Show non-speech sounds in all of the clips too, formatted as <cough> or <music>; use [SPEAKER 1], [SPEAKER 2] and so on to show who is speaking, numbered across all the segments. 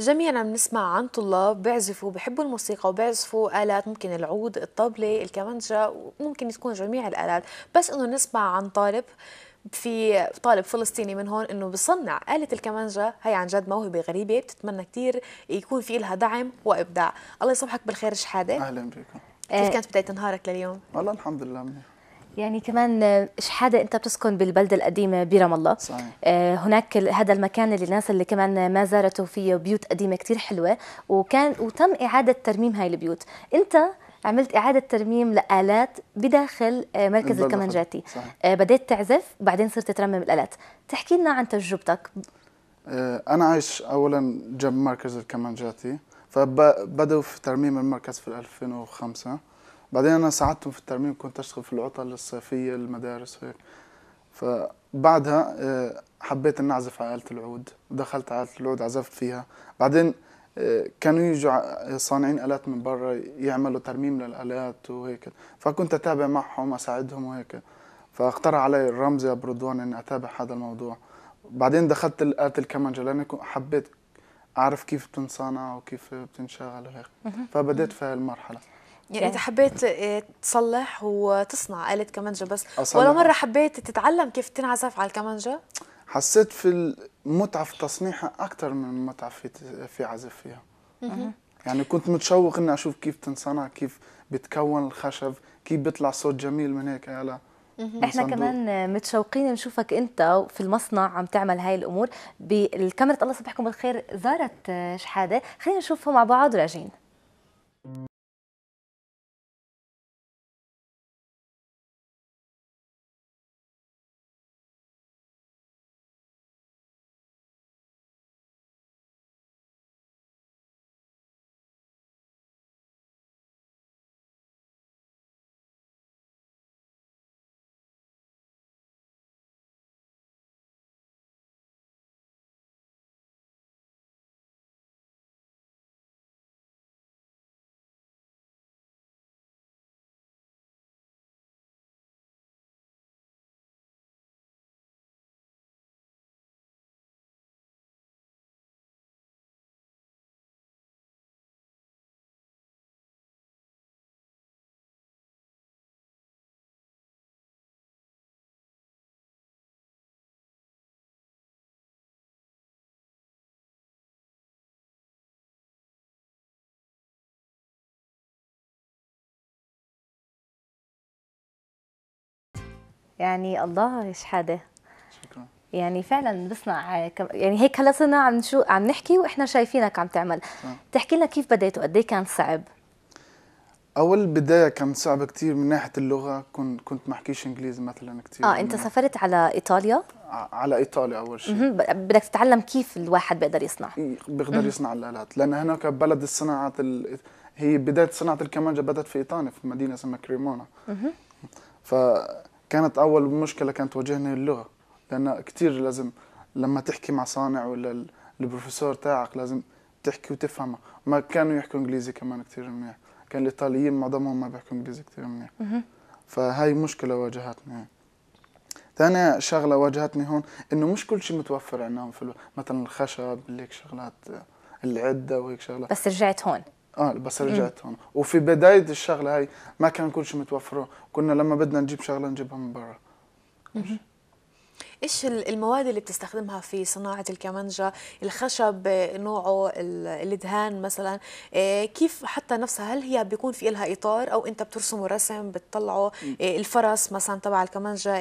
[SPEAKER 1] جميعا بنسمع عن طلاب بيعزفوا بحبوا الموسيقى وبيعزفوا آلات ممكن العود الطبلة الكمانجا ممكن تكون جميع الآلات بس إنه نسمع عن طالب في طالب فلسطيني من هون انه بصنع آلة الكمانجا هي عن جد موهبة غريبة بتتمنى كثير يكون في لها دعم وابداع الله يصبحك بالخير شحادة اهلا بكم كيف كانت بداية نهارك
[SPEAKER 2] لليوم؟ والله الحمد لله منيح
[SPEAKER 3] يعني كمان شحادة أنت بتسكن بالبلدة القديمة برام الله صحيح. آه، هناك هذا المكان اللي الناس اللي كمان ما زارته فيه بيوت قديمة كتير حلوة وكان وتم إعادة ترميم هاي البيوت أنت عملت إعادة ترميم لآلات بداخل آه، مركز الكمانجاتي صحيح. آه، بديت تعزف وبعدين صرت ترمم الآلات تحكي لنا عن تجربتك
[SPEAKER 2] أنا عايش أولا جنب مركز الكمانجاتي فبدأوا في ترميم المركز في 2005 بعدين انا ساعدتهم في الترميم كنت اشتغل في العطل الصيفيه المدارس وهيك فبعدها آه، حبيت اني اعزف على آلة العود دخلت على آلة العود عزفت فيها بعدين آه، كانوا يجوا صانعين آلات من برا يعملوا ترميم للآلات وهيك فكنت أتابع معهم أساعدهم وهيك فاقترح علي الرمز أبو رضوان إني أتابع هذا الموضوع بعدين دخلت آلة الكمنجة لأني حبيت أعرف كيف بتنصنع وكيف بتنشغل وهيك فبدأت في هالمرحلة يعني انت
[SPEAKER 1] حبيت آه، تصلح وتصنع آلة كمانجا بس ولا مرة حبيت تتعلم كيف تنعزف على الكمانجا؟
[SPEAKER 2] حسيت في المتعة في تصنيعها أكثر من المتعة في في عزف فيها يعني كنت متشوق إني أشوف كيف تنصنع كيف بتكون الخشب كيف بيطلع صوت جميل من هيك على
[SPEAKER 3] احنا كمان متشوقين نشوفك انت في المصنع عم تعمل هاي الامور بالكاميرا الله صبحكم بالخير زارت آه، شحاده
[SPEAKER 2] خلينا نشوفها مع بعض وراجعين يعني الله ايش شكرا
[SPEAKER 3] يعني فعلا بصنع يعني هيك هلا صرنا عم شو عم نحكي واحنا شايفينك عم تعمل تحكي لنا كيف بديت وقد إيه كان صعب
[SPEAKER 2] اول بدايه كان صعب كثير من ناحيه اللغه كنت كنت ما احكيش انجليزي مثلا كثير اه انت
[SPEAKER 3] سافرت على ايطاليا
[SPEAKER 2] آه، على ايطاليا اول شيء
[SPEAKER 3] بدك تتعلم كيف الواحد بيقدر يصنع بيقدر يصنع
[SPEAKER 2] الالات لان هناك بلد الصناعه ال... هي بدايه صناعه الكمانجه بدات في ايطاليا في مدينه اسمها كريمونا ف كانت اول مشكله كانت تواجهني اللغه لان كثير لازم لما تحكي مع صانع ولا البروفيسور تاعك لازم تحكي وتفهمه ما كانوا يحكوا انجليزي كمان كثير منيح كان الايطاليين معظمهم ما بيحكوا انجليزي كثير منيح فهاي مشكله واجهتني ثاني شغله واجهتني هون انه مش كل شيء متوفر عندهم في الو... مثلا الخشب اللي هيك شغلات العده وهيك شغلات بس رجعت هون اه بس رجعت هون وفي بدايه الشغله هاي ما كان كل شيء متوفره كنا لما بدنا نجيب شغله نجيبها من برا
[SPEAKER 3] ايش
[SPEAKER 1] المواد اللي بتستخدمها في صناعه الكمانجا الخشب نوعه الدهان مثلا إيه، كيف حتى نفسها هل هي بيكون في لها اطار او انت بترسم رسم بتطلعه إيه، الفرس مثلا تبع الكمانجا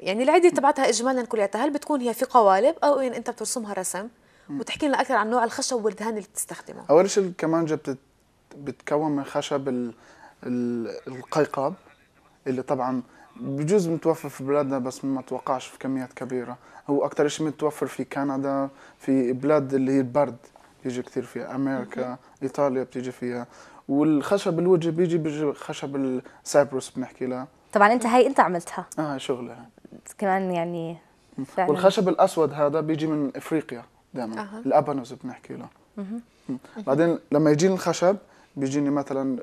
[SPEAKER 1] يعني العده تبعتها اجمالا كلياتها هل بتكون هي في قوالب او انت بترسمها رسم وتحكي لنا اكثر عن نوع الخشب والدهان اللي بتستخدمه
[SPEAKER 2] اول شيء الكمانجه بتت... بتكون من خشب ال... ال... القيقاب اللي طبعا بجوز متوفر في بلادنا بس ما اتوقعش في كميات كبيره هو اكثر شيء متوفر في كندا في بلاد اللي هي البرد بيجي كثير فيها امريكا ايطاليا بتيجي فيها والخشب الوجه بيجي بيجي خشب السايبروس بنحكي لها
[SPEAKER 3] طبعا انت هاي انت عملتها
[SPEAKER 2] اه شغلها
[SPEAKER 3] كمان يعني
[SPEAKER 2] فعلا. والخشب الاسود هذا بيجي من افريقيا دائما أه. الابانوز بنحكي له بعدين لما يجيني الخشب بيجيني مثلا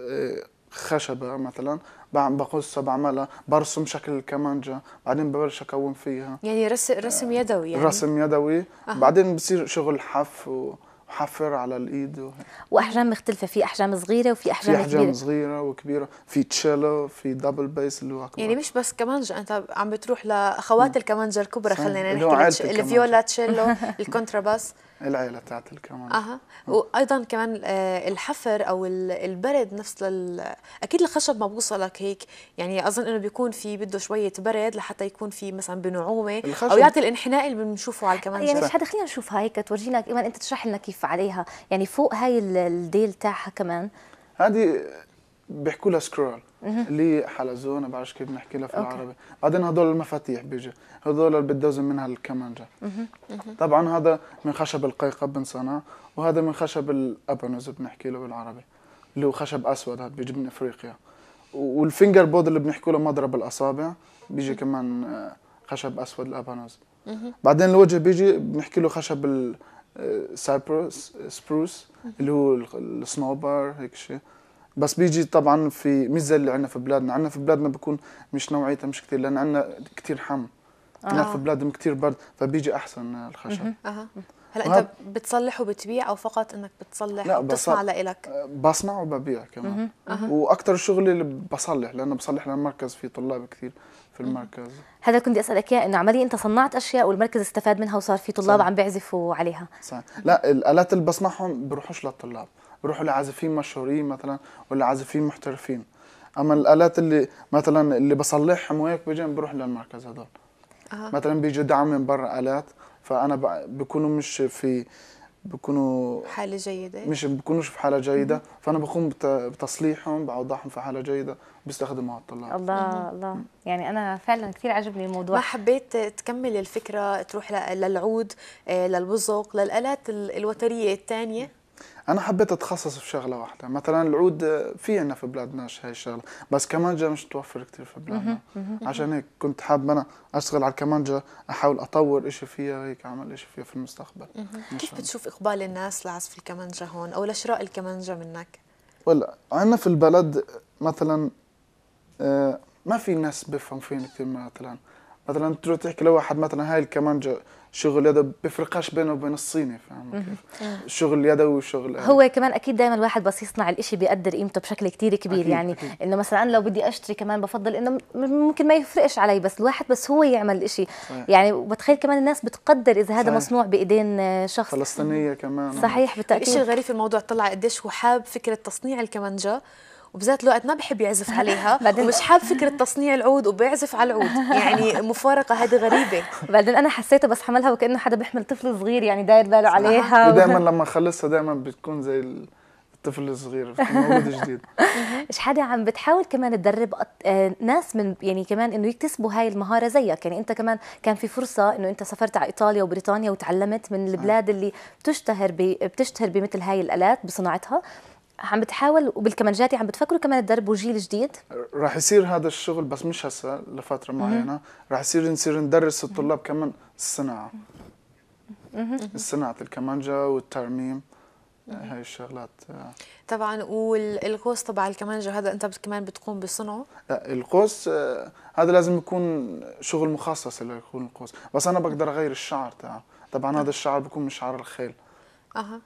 [SPEAKER 2] آه، خشبه مثلا بقصها بعملها برسم شكل الكمانجه بعدين ببلش اكون فيها
[SPEAKER 3] يعني رسم رسم آه، يدوي يعني رسم
[SPEAKER 2] يدوي أه. بعدين بصير شغل حف و حفر على الايد و...
[SPEAKER 3] واحجام مختلفه في احجام صغيره وفي احجام كبيره في احجام
[SPEAKER 2] صغيره وكبيره في تشيلو في دبل بيس اللي هو أكبر.
[SPEAKER 1] يعني مش بس كمانجا انت عم بتروح لاخوات الكمانجا الكبرى خلينا نحكي الفيولا تشيلو الكونتراباس
[SPEAKER 2] العيله بتاعت الكمان اها
[SPEAKER 1] وايضا كمان آه، الحفر او البرد نفس لل... اكيد الخشب ما بوصلك هيك يعني اظن انه بيكون في بده شويه برد لحتى يكون في مثلا
[SPEAKER 3] بنعومه الخشب. او يعطي الانحناء اللي بنشوفه على الكمان يعني مش حدا خلينا نشوفها هيك تورجينا كمان انت تشرح لنا كيف عليها يعني فوق هاي الديل تاعها كمان
[SPEAKER 2] هذه بيحكوا لها سكرول اللي ما بعرف كيف بنحكي لها في العربي بعدين هدول المفاتيح بيجي هدول اللي بتدوزن منها الكمانجا طبعا هذا من خشب القيقب بنصنع وهذا من خشب الابانوز بنحكي له بالعربي اللي هو خشب اسود هذا بيجي من افريقيا والفينجر بود اللي بنحكي له مضرب الاصابع بيجي كمان آه، خشب اسود الابانوز بعدين الوجه بيجي بنحكي له خشب السايبروس آه، سبروس آه، اللي هو السنوبر هيك شيء بس بيجي طبعا في مش زي اللي عندنا في بلادنا عندنا في بلادنا بيكون مش نوعيتها مش كثير لان عندنا كثير حم عندنا آه. في بلادهم كثير برد فبيجي احسن الخشب
[SPEAKER 1] اها هلا انت بتصلح وبتبيع او فقط انك بتصلح لا بتصنع لا لإلك
[SPEAKER 2] بصنع وببيع كمان أه. واكثر شغلي اللي بصلح لانه بصلح للمركز في طلاب كثير في المركز
[SPEAKER 3] هذا كنت اسالك اياه انه عمليا انت صنعت اشياء والمركز استفاد منها وصار في طلاب صح. عم بيعزفوا عليها صح
[SPEAKER 2] لا الالات اللي بصنعهم بروحوش للطلاب بروحوا لعازفين مشهورين مثلا ولا عازفين محترفين اما الالات اللي مثلا اللي بصلحهم وهيك بجن بروح للمركز هذول آه. مثلا بيجوا دعم من برا الات فانا بكونوا مش في بكونوا
[SPEAKER 3] حالة جيدة مش
[SPEAKER 2] بكونوش في حالة جيدة فأنا بقوم بتصليحهم بوضعهم في حالة جيدة بيستخدموها الطلاب الله
[SPEAKER 3] الله يعني أنا فعلا كثير عجبني الموضوع ما حبيت
[SPEAKER 1] تكمل الفكرة تروح للعود آه، للبزق للآلات الوترية الثانية
[SPEAKER 2] انا حبيت اتخصص في شغله واحده مثلا العود آه، في عندنا في بلادنا هاي الشغله بس كمانجا مش متوفر كثير في بلادنا عشان هيك كنت حابب انا اشتغل على الكمانجا احاول اطور شيء فيها هيك اعمل شيء فيها في المستقبل
[SPEAKER 1] كيف بتشوف اقبال الناس لعزف الكمانجا هون او لشراء الكمانجا منك
[SPEAKER 2] ولا عندنا في البلد مثلا آه، ما في ناس بفهم فين كثير مثلا مثلا تروح تحكي لواحد مثلا هاي الكمانجا شغل يدوي بفرقاش بينه وبين الصيني فاهم
[SPEAKER 3] كيف؟ آه.
[SPEAKER 2] شغل يدوي وشغل هو
[SPEAKER 3] كمان اكيد دائما الواحد بس يصنع الإشي بيقدر قيمته بشكل كتير كبير أكيد يعني أكيد. انه مثلا انا لو بدي اشتري كمان بفضل انه ممكن ما يفرقش علي بس الواحد بس هو يعمل الإشي صحيح. يعني وبتخيل كمان الناس بتقدر اذا هذا صحيح. مصنوع بايدين آه، شخص
[SPEAKER 2] فلسطينيه كمان صحيح
[SPEAKER 1] بالتاكيد شيء غريب الموضوع طلع قديش هو حاب فكره تصنيع الكمانجه وبذات الوقت ما
[SPEAKER 3] بحب يعزف <laughs> عليها ومش حاب فكره تصنيع العود وبيعزف على العود يعني <laughs> مفارقه هذه غريبه بعدين انا حسيته بس حملها وكانه حدا بيحمل طفل صغير يعني داير باله عليها ودائما <laughs>
[SPEAKER 2] لما اخلصها دائما بتكون زي الطفل الصغير مولود جديد
[SPEAKER 3] شحاده عم بتحاول كمان تدرب آه، ناس من يعني كمان انه يكتسبوا هاي المهاره زيك يعني انت كمان كان في فرصه انه انت سافرت على ايطاليا وبريطانيا وتعلمت من البلاد آه. اللي بتشتهر بتشتهر بمثل هاي الالات بصناعتها عم بتحاول وبالكمنجات عم بتفكروا كمان تدربوا
[SPEAKER 2] جيل جديد؟ رح يصير هذا الشغل بس مش هسه لفتره معينه رح يصير نصير ندرس الطلاب كمان الصناعه صناعه الكمانجه والترميم هاي الشغلات آه.
[SPEAKER 1] طبعا والقوس تبع الكمانجه هذا انت كمان بتقوم بصنعه؟
[SPEAKER 2] لا القوس آه، هذا لازم يكون شغل مخصص ليكون القوس بس انا بقدر اغير الشعر تاعه طبعا طيب. هذا الشعر بكون من شعر الخيل اها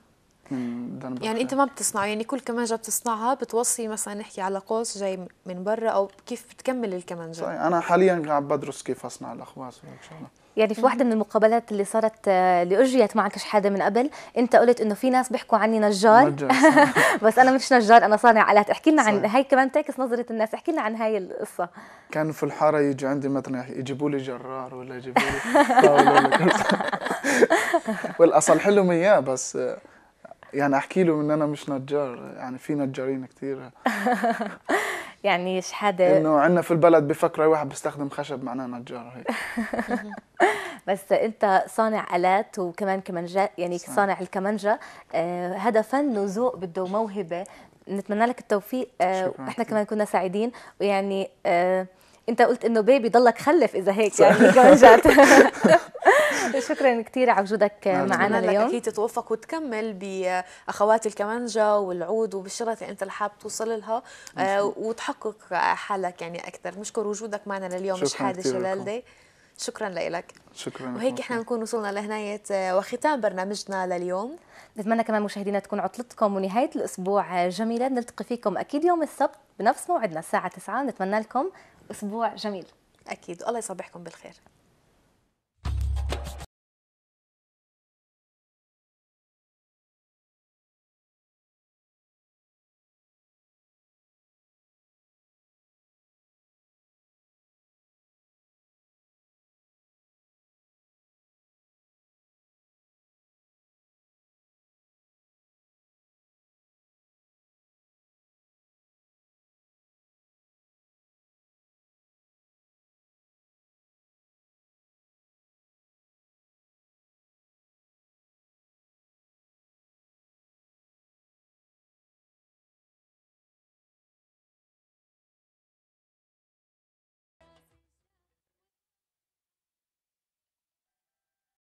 [SPEAKER 2] من دنمارك يعني انت
[SPEAKER 1] ما بتصنع يعني كل كمانجه بتصنعها بتوصي مثلا نحكي على قوس
[SPEAKER 3] جاي من برا او كيف بتكمل الكمانجه صحيح انا حاليا
[SPEAKER 2] عم بدرس كيف اصنع الاخواص شاء الله
[SPEAKER 3] يعني في واحدة من المقابلات اللي صارت آه، اللي أجريت معك شحادة من قبل أنت قلت إنه في ناس بيحكوا عني نجار <laughs> بس أنا مش نجار أنا صانع آلات احكي لنا عن هي كمان تعكس نظرة الناس احكي لنا عن هاي القصة
[SPEAKER 2] كان في الحارة يجي عندي مثلا يجيبوا لي جرار ولا يجيبوا لي <laughs> طاولة ولا <laughs> والأصل حلو إياه بس يعني احكي له ان انا مش نجار يعني في نجارين كثير <laughs>
[SPEAKER 3] يعني شحاده انه
[SPEAKER 2] عندنا في البلد بفكره واحد بيستخدم خشب معناه نجار هيك
[SPEAKER 3] <laughs> بس انت صانع الات وكمان كمانجات يعني صح. صانع الكمانجه آه هذا فن وذوق بده موهبه نتمنى لك التوفيق آه احنا كمان كنا سعيدين ويعني آه انت قلت انه بيبي ضلك خلف اذا هيك يعني صح. يعني
[SPEAKER 2] <laughs>
[SPEAKER 3] <laughs> شكرا كثير على وجودك نعم، معنا اليوم اكيد تتوفق وتكمل
[SPEAKER 1] باخوات الكمانجا والعود وبالشغلات اللي انت اللي حابب توصل لها آه، وتحقق حالك يعني اكثر نشكر وجودك معنا لليوم شحاده دي شكرا
[SPEAKER 3] لك
[SPEAKER 2] شكرا وهيك احنا
[SPEAKER 3] بنكون وصلنا لهناية آه، وختام برنامجنا لليوم نتمنى كمان مشاهدينا تكون عطلتكم ونهاية الأسبوع جميلة نلتقي فيكم أكيد يوم السبت بنفس موعدنا الساعة 9 نتمنى لكم أسبوع جميل أكيد الله يصبحكم بالخير